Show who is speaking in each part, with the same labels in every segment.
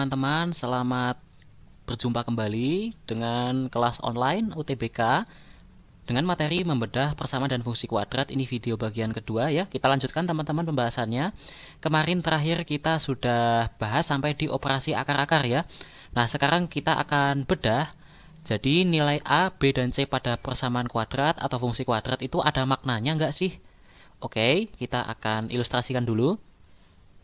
Speaker 1: teman-teman, selamat berjumpa kembali dengan kelas online UTBK dengan materi membedah persamaan dan fungsi kuadrat. Ini video bagian kedua ya. Kita lanjutkan teman-teman pembahasannya. Kemarin terakhir kita sudah bahas sampai di operasi akar-akar ya. Nah, sekarang kita akan bedah jadi nilai A, B, dan C pada persamaan kuadrat atau fungsi kuadrat itu ada maknanya enggak sih? Oke, kita akan ilustrasikan dulu.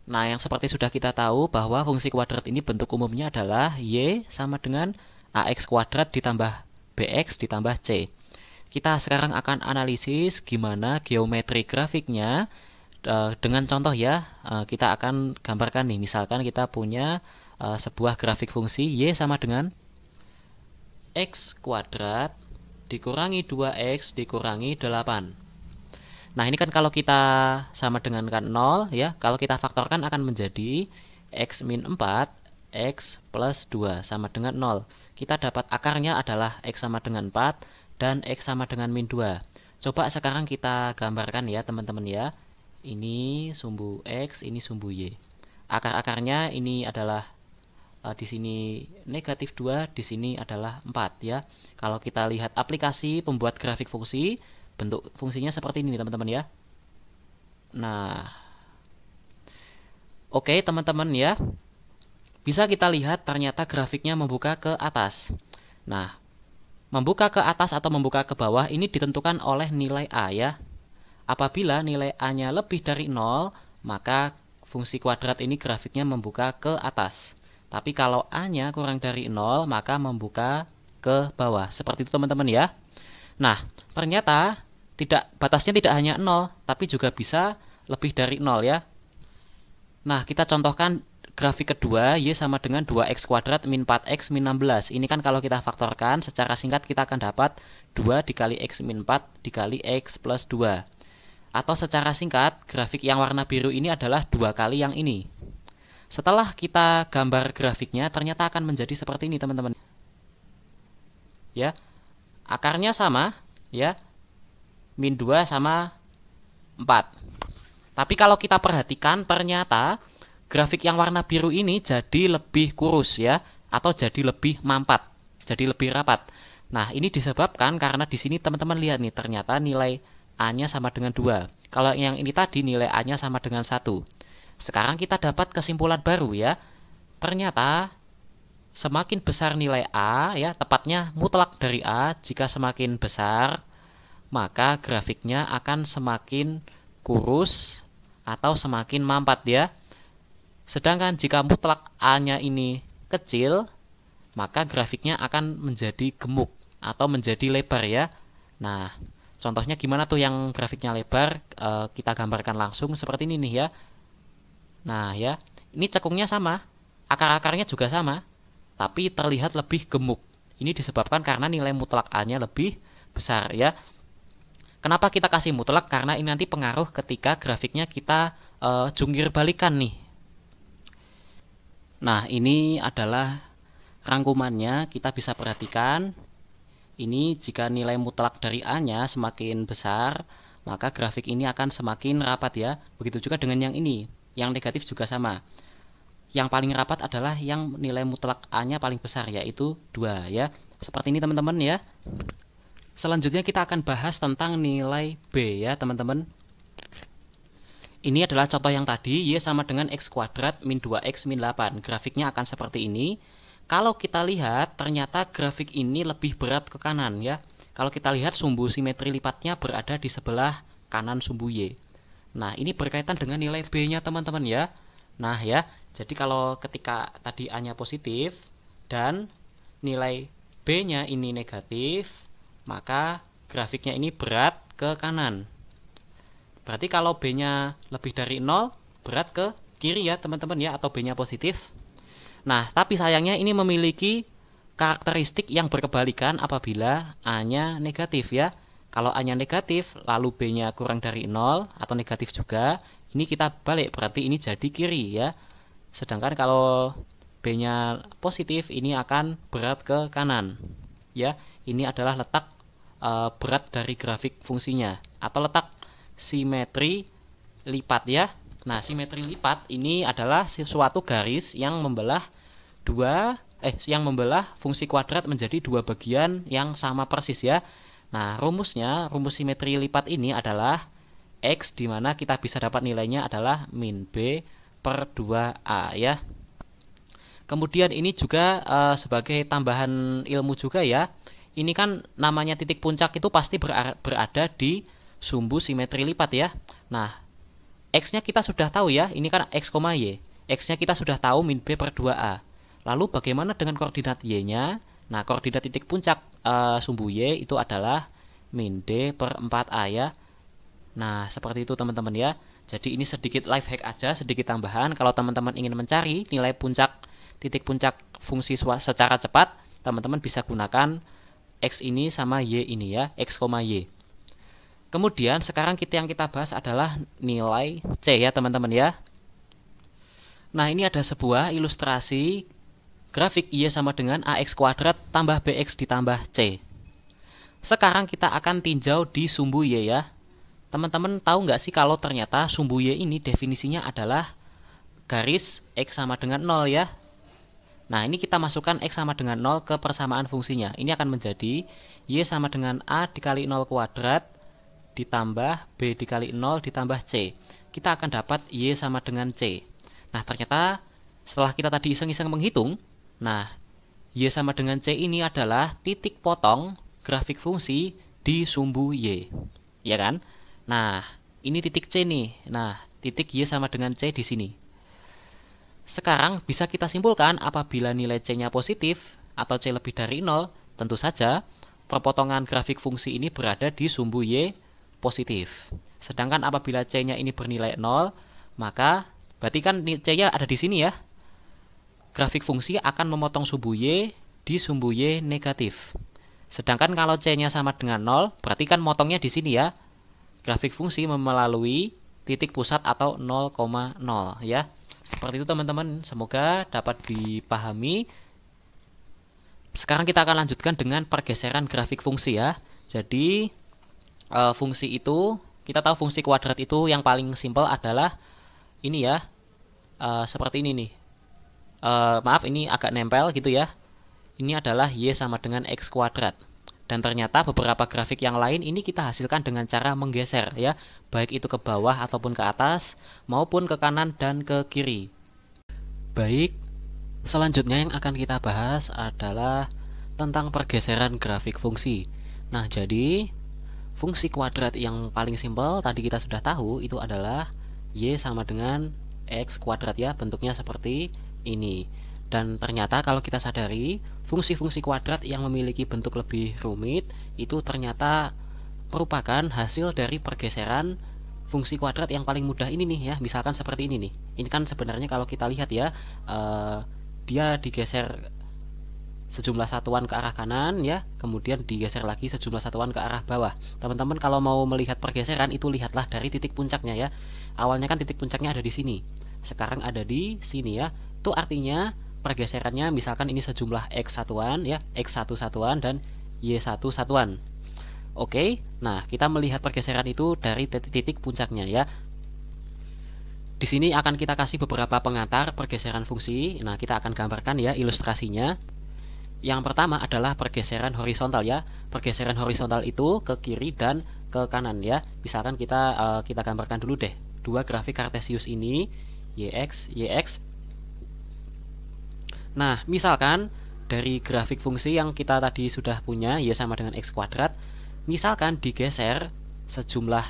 Speaker 1: Nah, yang seperti sudah kita tahu bahwa fungsi kuadrat ini bentuk umumnya adalah Y sama dengan AX kuadrat ditambah BX ditambah C. Kita sekarang akan analisis gimana geometri grafiknya e, dengan contoh ya, e, kita akan gambarkan nih, misalkan kita punya e, sebuah grafik fungsi Y sama dengan X kuadrat dikurangi 2X dikurangi 8. Nah, ini kan kalau kita sama dengan kan 0 ya, kalau kita faktorkan akan menjadi x min 4 x plus 2 sama dengan 0. Kita dapat akarnya adalah x sama dengan 4 dan x sama dengan min 2. Coba sekarang kita gambarkan ya teman-teman ya. Ini sumbu x, ini sumbu y. Akar-akarnya ini adalah uh, di sini negatif 2, di sini adalah 4 ya. Kalau kita lihat aplikasi pembuat grafik fungsi, bentuk fungsinya seperti ini teman-teman ya nah oke okay, teman-teman ya bisa kita lihat ternyata grafiknya membuka ke atas nah membuka ke atas atau membuka ke bawah ini ditentukan oleh nilai A ya apabila nilai A-nya lebih dari 0 maka fungsi kuadrat ini grafiknya membuka ke atas tapi kalau A-nya kurang dari 0 maka membuka ke bawah. Seperti itu teman-teman ya. Nah, ternyata tidak batasnya tidak hanya 0 tapi juga bisa lebih dari 0 ya. Nah, kita contohkan grafik kedua Y sama dengan 2X kuadrat min 4X min 16 Ini kan kalau kita faktorkan secara singkat kita akan dapat 2 dikali X min 4 dikali X plus 2 Atau secara singkat grafik yang warna biru ini adalah dua kali yang ini Setelah kita gambar grafiknya ternyata akan menjadi seperti ini teman-teman Ya Akarnya sama ya min 2 sama 4. Tapi kalau kita perhatikan ternyata grafik yang warna biru ini jadi lebih kurus ya atau jadi lebih mampat, jadi lebih rapat. Nah, ini disebabkan karena di sini teman-teman lihat nih ternyata nilai A-nya sama dengan 2. Kalau yang ini tadi nilai A-nya sama dengan 1. Sekarang kita dapat kesimpulan baru ya. Ternyata semakin besar nilai A ya, tepatnya mutlak dari A jika semakin besar maka grafiknya akan semakin kurus atau semakin mampat ya. Sedangkan jika mutlak A-nya ini kecil, maka grafiknya akan menjadi gemuk atau menjadi lebar ya. Nah, contohnya gimana tuh yang grafiknya lebar e, kita gambarkan langsung seperti ini nih ya. Nah, ya. Ini cekungnya sama, akar-akarnya juga sama, tapi terlihat lebih gemuk. Ini disebabkan karena nilai mutlak A-nya lebih besar ya. Kenapa kita kasih mutlak? Karena ini nanti pengaruh ketika grafiknya kita e, jungkir balikan nih. Nah, ini adalah rangkumannya. Kita bisa perhatikan ini jika nilai mutlak dari A-nya semakin besar, maka grafik ini akan semakin rapat ya. Begitu juga dengan yang ini. Yang negatif juga sama. Yang paling rapat adalah yang nilai mutlak A-nya paling besar yaitu 2 ya. Seperti ini teman-teman ya. Selanjutnya kita akan bahas tentang nilai B ya teman-teman. Ini adalah contoh yang tadi, Y sama dengan X kuadrat min 2X min 8. Grafiknya akan seperti ini. Kalau kita lihat, ternyata grafik ini lebih berat ke kanan ya. Kalau kita lihat, sumbu simetri lipatnya berada di sebelah kanan sumbu Y. Nah, ini berkaitan dengan nilai B-nya teman-teman ya. Nah ya, jadi kalau ketika tadi A-nya positif dan nilai B-nya ini negatif, maka grafiknya ini berat ke kanan. Berarti kalau B-nya lebih dari 0, berat ke kiri ya teman-teman ya, atau B-nya positif. Nah, tapi sayangnya ini memiliki karakteristik yang berkebalikan apabila A-nya negatif ya. Kalau A-nya negatif, lalu B-nya kurang dari 0 atau negatif juga, ini kita balik, berarti ini jadi kiri ya. Sedangkan kalau B-nya positif, ini akan berat ke kanan. Ya, ini adalah letak uh, berat dari grafik fungsinya atau letak simetri lipat ya. Nah, simetri lipat ini adalah sesuatu garis yang membelah dua eh yang membelah fungsi kuadrat menjadi dua bagian yang sama persis ya. Nah, rumusnya, rumus simetri lipat ini adalah X di mana kita bisa dapat nilainya adalah min B per 2A ya. Kemudian ini juga uh, sebagai tambahan ilmu juga ya ini kan namanya titik puncak itu pasti berada di sumbu simetri lipat ya. Nah, X-nya kita sudah tahu ya, ini kan X, Y. X-nya kita sudah tahu min B per 2A. Lalu bagaimana dengan koordinat Y-nya? Nah, koordinat titik puncak e, sumbu Y itu adalah min D per 4A ya. Nah, seperti itu teman-teman ya. Jadi ini sedikit life hack aja, sedikit tambahan. Kalau teman-teman ingin mencari nilai puncak, titik puncak fungsi secara cepat, teman-teman bisa gunakan X ini sama Y ini ya, X, Y. Kemudian sekarang kita yang kita bahas adalah nilai C ya teman-teman ya. Nah ini ada sebuah ilustrasi grafik Y sama dengan AX kuadrat tambah BX ditambah C. Sekarang kita akan tinjau di sumbu Y ya. Teman-teman tahu nggak sih kalau ternyata sumbu Y ini definisinya adalah garis X sama dengan 0 ya. Nah, ini kita masukkan X sama dengan 0 ke persamaan fungsinya. Ini akan menjadi Y sama dengan A dikali 0 kuadrat ditambah B dikali 0 ditambah C. Kita akan dapat Y sama dengan C. Nah, ternyata setelah kita tadi iseng-iseng menghitung, nah, Y sama dengan C ini adalah titik potong grafik fungsi di sumbu Y. Ya kan? Nah, ini titik C nih. Nah, titik Y sama dengan C di sini. Sekarang bisa kita simpulkan apabila nilai C-nya positif atau C lebih dari 0, tentu saja perpotongan grafik fungsi ini berada di sumbu Y positif. Sedangkan apabila C-nya ini bernilai 0, maka berarti kan C-nya ada di sini ya. Grafik fungsi akan memotong sumbu Y di sumbu Y negatif. Sedangkan kalau C-nya sama dengan 0, berarti kan motongnya di sini ya. Grafik fungsi melalui titik pusat atau 0,0 ya. Seperti itu teman-teman, semoga dapat dipahami. Sekarang kita akan lanjutkan dengan pergeseran grafik fungsi ya. Jadi e, fungsi itu kita tahu fungsi kuadrat itu yang paling simpel adalah ini ya. E, seperti ini nih. E, maaf ini agak nempel gitu ya. Ini adalah y sama dengan x kuadrat dan ternyata beberapa grafik yang lain ini kita hasilkan dengan cara menggeser ya baik itu ke bawah ataupun ke atas maupun ke kanan dan ke kiri baik selanjutnya yang akan kita bahas adalah tentang pergeseran grafik fungsi nah jadi fungsi kuadrat yang paling simpel tadi kita sudah tahu itu adalah y sama dengan x kuadrat ya bentuknya seperti ini dan ternyata kalau kita sadari, fungsi-fungsi kuadrat yang memiliki bentuk lebih rumit itu ternyata merupakan hasil dari pergeseran fungsi kuadrat yang paling mudah ini nih ya misalkan seperti ini nih ini kan sebenarnya kalau kita lihat ya eh, dia digeser sejumlah satuan ke arah kanan ya kemudian digeser lagi sejumlah satuan ke arah bawah teman-teman kalau mau melihat pergeseran itu lihatlah dari titik puncaknya ya awalnya kan titik puncaknya ada di sini sekarang ada di sini ya itu artinya pergeserannya misalkan ini sejumlah X satuan ya, X1 satuan dan Y1 satuan. Oke, nah kita melihat pergeseran itu dari titik-titik puncaknya ya. Di sini akan kita kasih beberapa pengantar pergeseran fungsi. Nah, kita akan gambarkan ya ilustrasinya. Yang pertama adalah pergeseran horizontal ya. Pergeseran horizontal itu ke kiri dan ke kanan ya. Misalkan kita uh, kita gambarkan dulu deh dua grafik kartesius ini yx yx Nah, misalkan dari grafik fungsi yang kita tadi sudah punya y sama dengan x kuadrat, misalkan digeser sejumlah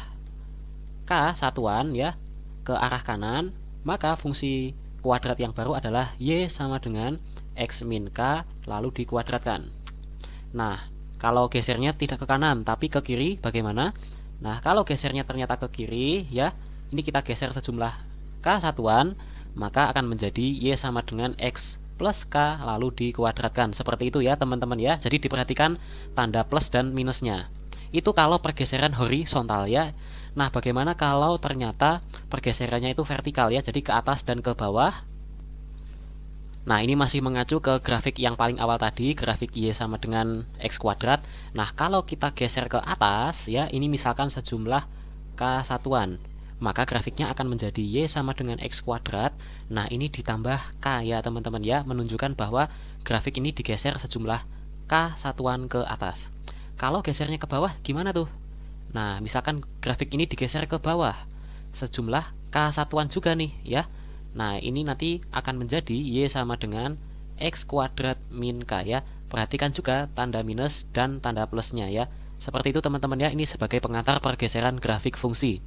Speaker 1: k satuan ya ke arah kanan, maka fungsi kuadrat yang baru adalah y sama dengan x min k lalu dikuadratkan. Nah, kalau gesernya tidak ke kanan tapi ke kiri bagaimana? Nah, kalau gesernya ternyata ke kiri ya, ini kita geser sejumlah k satuan, maka akan menjadi y sama dengan x plus K lalu dikuadratkan. Seperti itu ya teman-teman ya. Jadi diperhatikan tanda plus dan minusnya. Itu kalau pergeseran horizontal ya. Nah, bagaimana kalau ternyata pergeserannya itu vertikal ya, jadi ke atas dan ke bawah? Nah, ini masih mengacu ke grafik yang paling awal tadi, grafik Y sama dengan X kuadrat. Nah, kalau kita geser ke atas ya, ini misalkan sejumlah K satuan maka grafiknya akan menjadi Y sama dengan X kuadrat. Nah, ini ditambah K ya teman-teman ya, menunjukkan bahwa grafik ini digeser sejumlah K satuan ke atas. Kalau gesernya ke bawah gimana tuh? Nah, misalkan grafik ini digeser ke bawah sejumlah K satuan juga nih ya. Nah, ini nanti akan menjadi Y sama dengan X kuadrat min K ya. Perhatikan juga tanda minus dan tanda plusnya ya. Seperti itu teman-teman ya, ini sebagai pengantar pergeseran grafik fungsi.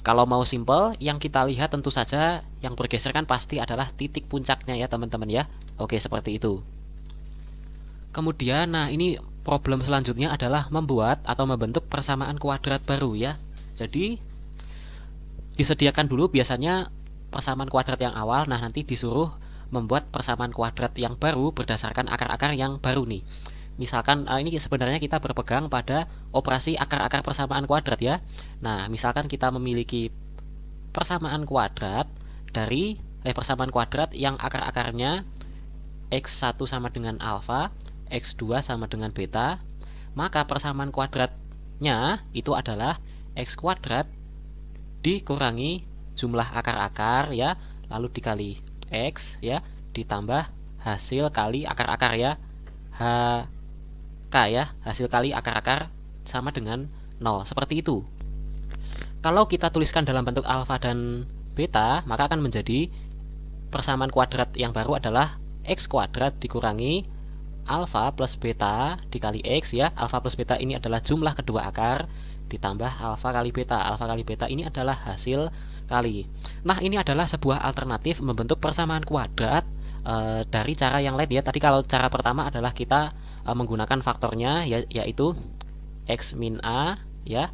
Speaker 1: Kalau mau simple, yang kita lihat tentu saja yang bergeser kan pasti adalah titik puncaknya ya teman-teman ya. Oke, seperti itu. Kemudian, nah ini problem selanjutnya adalah membuat atau membentuk persamaan kuadrat baru ya. Jadi disediakan dulu biasanya persamaan kuadrat yang awal, nah nanti disuruh membuat persamaan kuadrat yang baru berdasarkan akar-akar yang baru nih misalkan eh, ini sebenarnya kita berpegang pada operasi akar-akar persamaan kuadrat ya. Nah, misalkan kita memiliki persamaan kuadrat dari eh, persamaan kuadrat yang akar-akarnya x1 sama dengan alfa, x2 sama dengan beta, maka persamaan kuadratnya itu adalah x kuadrat dikurangi jumlah akar-akar ya, lalu dikali x ya, ditambah hasil kali akar-akar ya. H K ya, hasil kali akar-akar sama dengan 0. Seperti itu. Kalau kita tuliskan dalam bentuk alfa dan beta, maka akan menjadi persamaan kuadrat yang baru adalah x kuadrat dikurangi alfa plus beta dikali x ya. Alfa plus beta ini adalah jumlah kedua akar ditambah alfa kali beta. Alfa kali beta ini adalah hasil kali. Nah, ini adalah sebuah alternatif membentuk persamaan kuadrat e, dari cara yang lain ya. Tadi kalau cara pertama adalah kita uh, menggunakan faktornya ya, yaitu x min a ya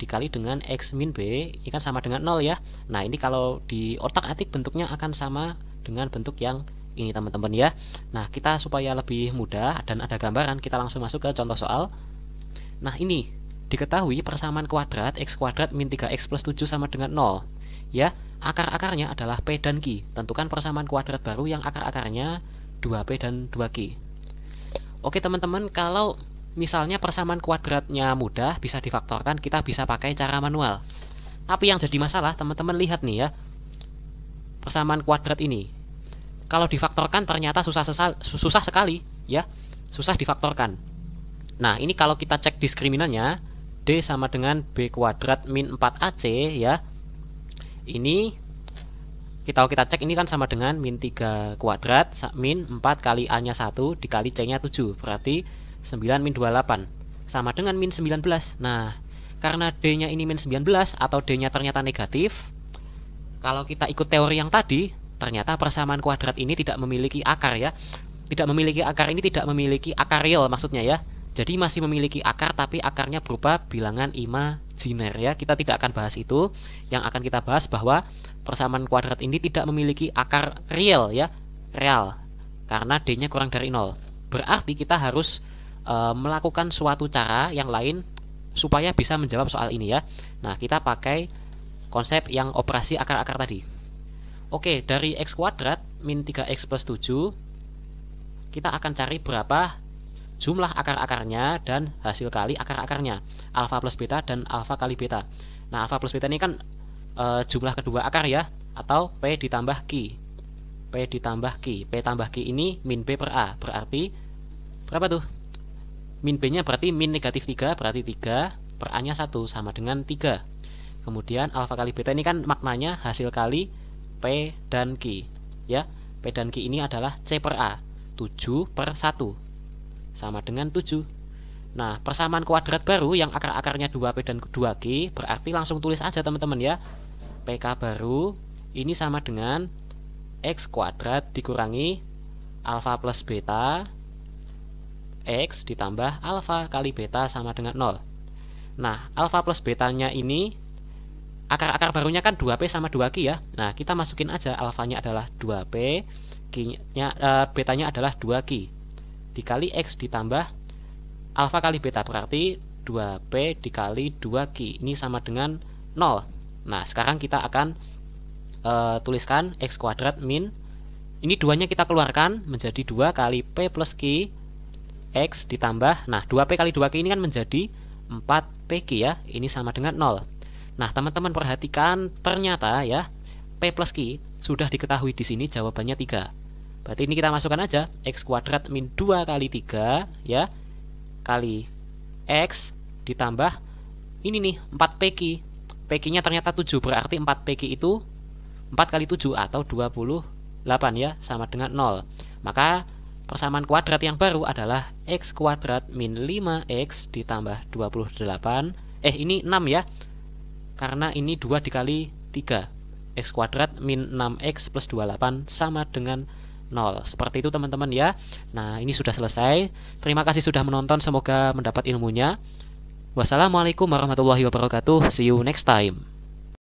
Speaker 1: dikali dengan x min b ini kan sama dengan 0 ya nah ini kalau di otak atik bentuknya akan sama dengan bentuk yang ini teman-teman ya nah kita supaya lebih mudah dan ada gambaran kita langsung masuk ke contoh soal nah ini diketahui persamaan kuadrat x kuadrat min 3x plus 7 sama dengan 0 ya akar-akarnya adalah p dan q tentukan persamaan kuadrat baru yang akar-akarnya 2p dan 2q Oke teman-teman, kalau misalnya persamaan kuadratnya mudah bisa difaktorkan, kita bisa pakai cara manual. Tapi yang jadi masalah, teman-teman lihat nih ya. Persamaan kuadrat ini. Kalau difaktorkan ternyata susah sesal, susah sekali, ya. Susah difaktorkan. Nah, ini kalau kita cek diskriminannya D sama dengan B kuadrat min 4AC ya. Ini kita kita cek ini kan sama dengan min 3 kuadrat min 4 kali A nya 1 dikali C nya 7 berarti 9 min 28 sama dengan min 19 nah karena D nya ini min 19 atau D nya ternyata negatif kalau kita ikut teori yang tadi ternyata persamaan kuadrat ini tidak memiliki akar ya tidak memiliki akar ini tidak memiliki akar real maksudnya ya jadi masih memiliki akar tapi akarnya berupa bilangan ima jiner ya. Kita tidak akan bahas itu. Yang akan kita bahas bahwa persamaan kuadrat ini tidak memiliki akar real ya, real. Karena d-nya kurang dari nol. Berarti kita harus e, melakukan suatu cara yang lain supaya bisa menjawab soal ini ya. Nah, kita pakai konsep yang operasi akar-akar tadi. Oke, dari x kuadrat min 3x plus 7 kita akan cari berapa jumlah akar-akarnya dan hasil kali akar-akarnya alfa plus beta dan alfa kali beta nah alfa plus beta ini kan e, jumlah kedua akar ya atau P ditambah Q P ditambah Q P tambah Q ini min B per A berarti berapa tuh min B nya berarti min negatif 3 berarti 3 per A nya 1 sama dengan 3 kemudian alfa kali beta ini kan maknanya hasil kali P dan Q ya P dan Q ini adalah C per A 7 per 1 sama dengan 7 Nah persamaan kuadrat baru yang akar-akarnya 2P dan 2Q berarti langsung tulis aja teman-teman ya PK baru ini sama dengan X kuadrat dikurangi alfa plus beta X ditambah alfa kali beta sama dengan 0 Nah alfa plus betanya ini akar-akar barunya kan 2P sama 2Q ya Nah kita masukin aja alfanya adalah 2P Q nya, eh, betanya adalah 2Q dikali X ditambah alfa kali beta berarti 2P dikali 2Q ini sama dengan 0 nah sekarang kita akan e, tuliskan X kuadrat min ini duanya kita keluarkan menjadi 2 kali P plus Q X ditambah nah 2P kali 2Q ini kan menjadi 4PQ ya ini sama dengan 0 nah teman-teman perhatikan ternyata ya P plus Q sudah diketahui di sini jawabannya 3 Berarti ini kita masukkan aja x kuadrat min 2 kali 3 ya kali x ditambah ini nih 4 PQ PQ nya ternyata 7 berarti 4 PQ itu 4 kali 7 atau 28 ya sama dengan 0. Maka persamaan kuadrat yang baru adalah x kuadrat min 5x ditambah 28 eh ini 6 ya karena ini 2 dikali 3 x kuadrat min 6x plus 28 sama dengan 0 0. Seperti itu teman-teman ya. Nah, ini sudah selesai. Terima kasih sudah menonton, semoga mendapat ilmunya. Wassalamualaikum warahmatullahi wabarakatuh. See you next time.